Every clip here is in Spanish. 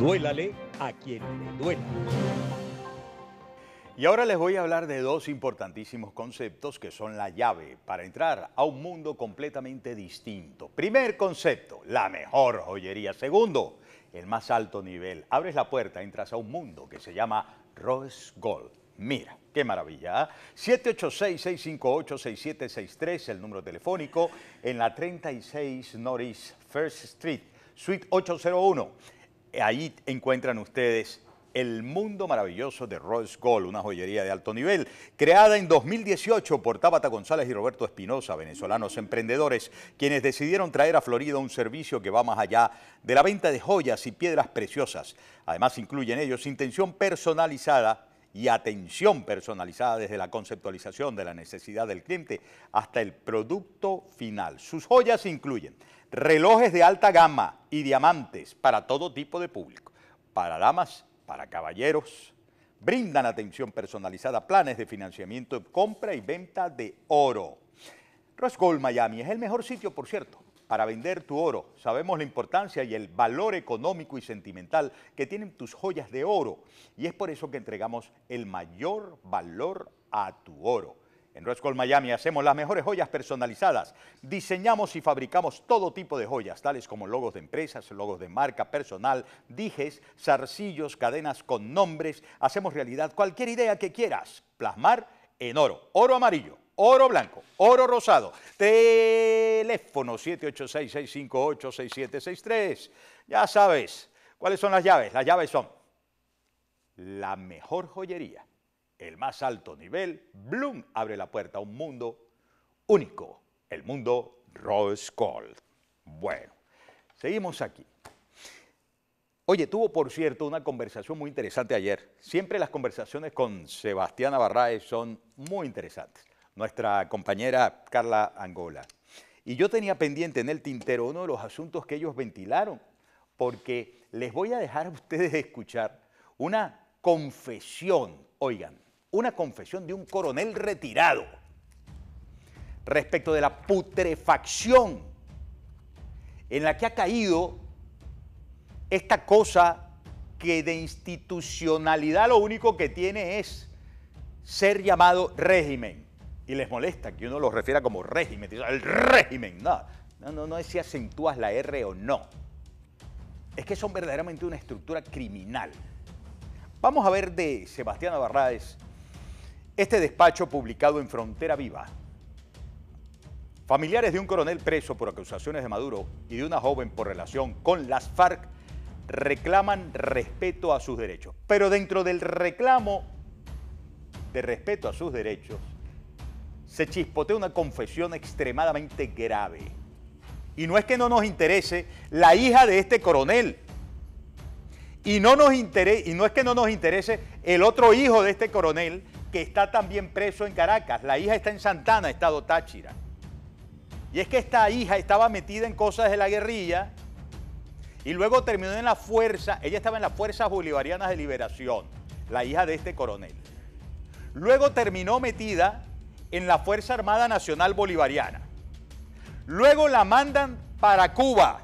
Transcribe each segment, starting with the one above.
Duélale a quien le duela. Y ahora les voy a hablar de dos importantísimos conceptos que son la llave para entrar a un mundo completamente distinto. Primer concepto, la mejor joyería. Segundo, el más alto nivel. Abres la puerta, entras a un mundo que se llama Rose Gold. Mira, qué maravilla. 786 ¿ah? 786-658-6763, el número telefónico, en la 36 Norris First Street, Suite 801 Ahí encuentran ustedes el mundo maravilloso de Rolls Gold, una joyería de alto nivel, creada en 2018 por Tabata González y Roberto Espinosa, venezolanos emprendedores, quienes decidieron traer a Florida un servicio que va más allá de la venta de joyas y piedras preciosas. Además incluyen ellos intención personalizada y atención personalizada desde la conceptualización de la necesidad del cliente hasta el producto final. Sus joyas incluyen relojes de alta gama y diamantes para todo tipo de público, para damas, para caballeros. Brindan atención personalizada, planes de financiamiento, compra y venta de oro. Gold Miami es el mejor sitio, por cierto, para vender tu oro. Sabemos la importancia y el valor económico y sentimental que tienen tus joyas de oro y es por eso que entregamos el mayor valor a tu oro. En Roscoe Miami hacemos las mejores joyas personalizadas. Diseñamos y fabricamos todo tipo de joyas, tales como logos de empresas, logos de marca personal, dijes, zarcillos, cadenas con nombres. Hacemos realidad cualquier idea que quieras plasmar en oro, oro amarillo oro blanco, oro rosado. Teléfono 786-658-6763. Ya sabes, ¿cuáles son las llaves? Las llaves son la mejor joyería, el más alto nivel. Bloom abre la puerta a un mundo único, el mundo Rose Gold. Bueno, seguimos aquí. Oye, tuvo por cierto una conversación muy interesante ayer. Siempre las conversaciones con Sebastián Navarraes son muy interesantes nuestra compañera Carla Angola. Y yo tenía pendiente en el tintero uno de los asuntos que ellos ventilaron, porque les voy a dejar a ustedes escuchar una confesión, oigan, una confesión de un coronel retirado respecto de la putrefacción en la que ha caído esta cosa que de institucionalidad lo único que tiene es ser llamado régimen y les molesta que uno los refiera como régimen, el régimen, no, no, no, no es si acentúas la R o no. Es que son verdaderamente una estructura criminal. Vamos a ver de Sebastián Abarráez este despacho publicado en Frontera Viva. Familiares de un coronel preso por acusaciones de Maduro y de una joven por relación con las FARC reclaman respeto a sus derechos. Pero dentro del reclamo de respeto a sus derechos, se chispotea una confesión extremadamente grave. Y no es que no nos interese la hija de este coronel. Y no, nos y no es que no nos interese el otro hijo de este coronel que está también preso en Caracas. La hija está en Santana, estado Táchira. Y es que esta hija estaba metida en cosas de la guerrilla y luego terminó en la fuerza, ella estaba en las fuerzas bolivarianas de liberación, la hija de este coronel. Luego terminó metida en la Fuerza Armada Nacional Bolivariana. Luego la mandan para Cuba.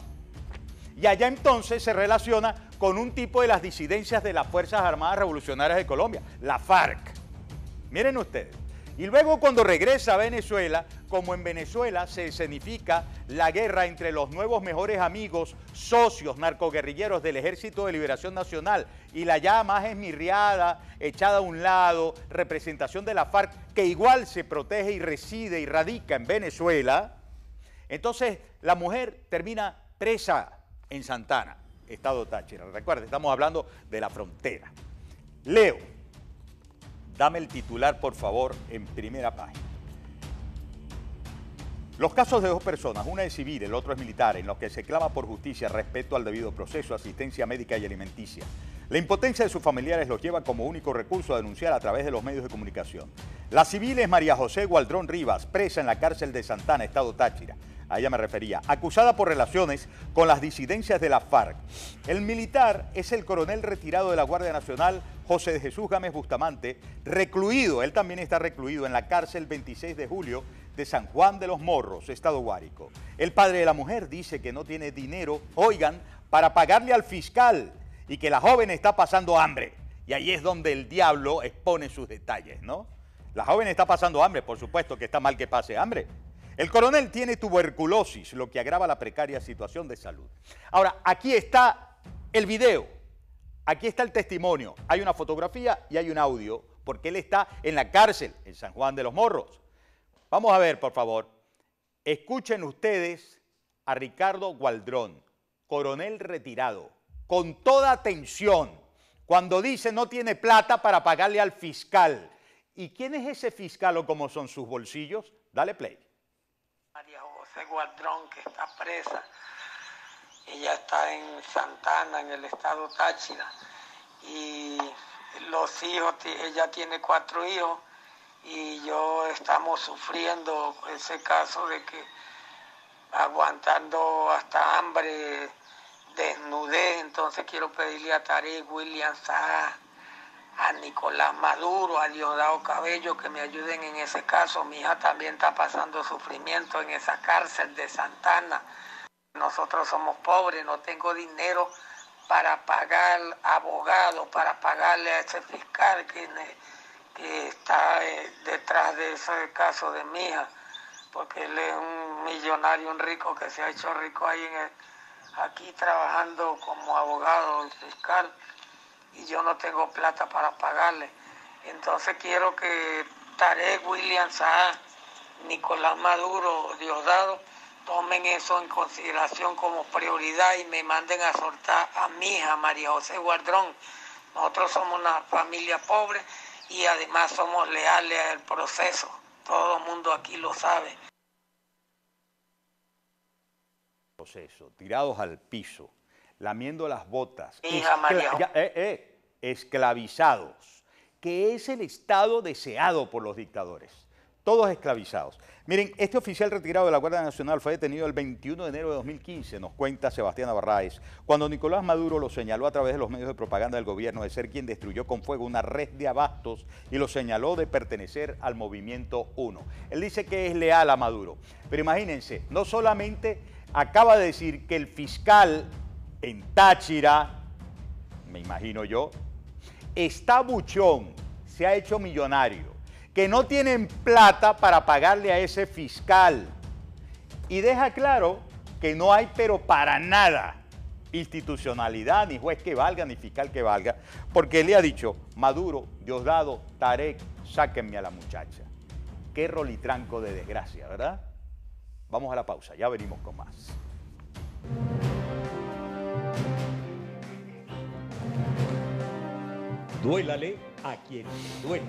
Y allá entonces se relaciona con un tipo de las disidencias de las Fuerzas Armadas Revolucionarias de Colombia, la FARC. Miren ustedes. Y luego cuando regresa a Venezuela, como en Venezuela se escenifica la guerra entre los nuevos mejores amigos, socios narcoguerrilleros del Ejército de Liberación Nacional y la ya más esmirriada, echada a un lado, representación de la FARC, que igual se protege y reside y radica en Venezuela, entonces la mujer termina presa en Santana, Estado Táchira. Recuerda, estamos hablando de la frontera. Leo. Dame el titular, por favor, en primera página. Los casos de dos personas, una es civil, el otro es militar, en los que se clava por justicia, respecto al debido proceso, asistencia médica y alimenticia. La impotencia de sus familiares los lleva como único recurso a denunciar a través de los medios de comunicación. La civil es María José Gualdrón Rivas, presa en la cárcel de Santana, Estado Táchira. A ella me refería, acusada por relaciones con las disidencias de la FARC. El militar es el coronel retirado de la Guardia Nacional, José de Jesús Gámez Bustamante, recluido, él también está recluido en la cárcel 26 de julio de San Juan de los Morros, Estado Guárico. El padre de la mujer dice que no tiene dinero, oigan, para pagarle al fiscal y que la joven está pasando hambre. Y ahí es donde el diablo expone sus detalles, ¿no? La joven está pasando hambre, por supuesto que está mal que pase hambre. El coronel tiene tuberculosis, lo que agrava la precaria situación de salud. Ahora, aquí está el video, aquí está el testimonio, hay una fotografía y hay un audio, porque él está en la cárcel, en San Juan de los Morros. Vamos a ver, por favor, escuchen ustedes a Ricardo Gualdrón, coronel retirado, con toda atención cuando dice no tiene plata para pagarle al fiscal. ¿Y quién es ese fiscal o cómo son sus bolsillos? Dale play. María José Guadrón, que está presa. Ella está en Santana, en el estado Táchira. Y los hijos, ella tiene cuatro hijos y yo estamos sufriendo ese caso de que aguantando hasta hambre, desnudez, entonces quiero pedirle a Tarek Williams, a, a Nicolás Maduro, a Diosdado Cabello que me ayuden en ese caso. Mi hija también está pasando sufrimiento en esa cárcel de Santana. Nosotros somos pobres, no tengo dinero para pagar abogado, para pagarle a ese fiscal que, está eh, detrás de ese caso de mi hija, porque él es un millonario, un rico que se ha hecho rico ahí en el aquí trabajando como abogado y fiscal y yo no tengo plata para pagarle. Entonces quiero que Tarek, William Saá, Nicolás Maduro, Diosdado, tomen eso en consideración como prioridad y me manden a soltar a mi hija María José Guardrón. Nosotros somos una familia pobre y además somos leales al proceso. Todo el mundo aquí lo sabe. tirados al piso, lamiendo las botas, eh, eh, esclavizados, que es el estado deseado por los dictadores. Todos esclavizados. Miren, este oficial retirado de la Guardia Nacional fue detenido el 21 de enero de 2015, nos cuenta Sebastián Barraes, cuando Nicolás Maduro lo señaló a través de los medios de propaganda del gobierno de ser quien destruyó con fuego una red de abastos y lo señaló de pertenecer al Movimiento 1. Él dice que es leal a Maduro. Pero imagínense, no solamente acaba de decir que el fiscal en Táchira, me imagino yo, está buchón, se ha hecho millonario, que no tienen plata para pagarle a ese fiscal. Y deja claro que no hay, pero para nada, institucionalidad, ni juez que valga, ni fiscal que valga, porque él le ha dicho, Maduro, Diosdado, Tarek, sáquenme a la muchacha. Qué rolitranco de desgracia, ¿verdad? Vamos a la pausa, ya venimos con más. Duélale a quien duela.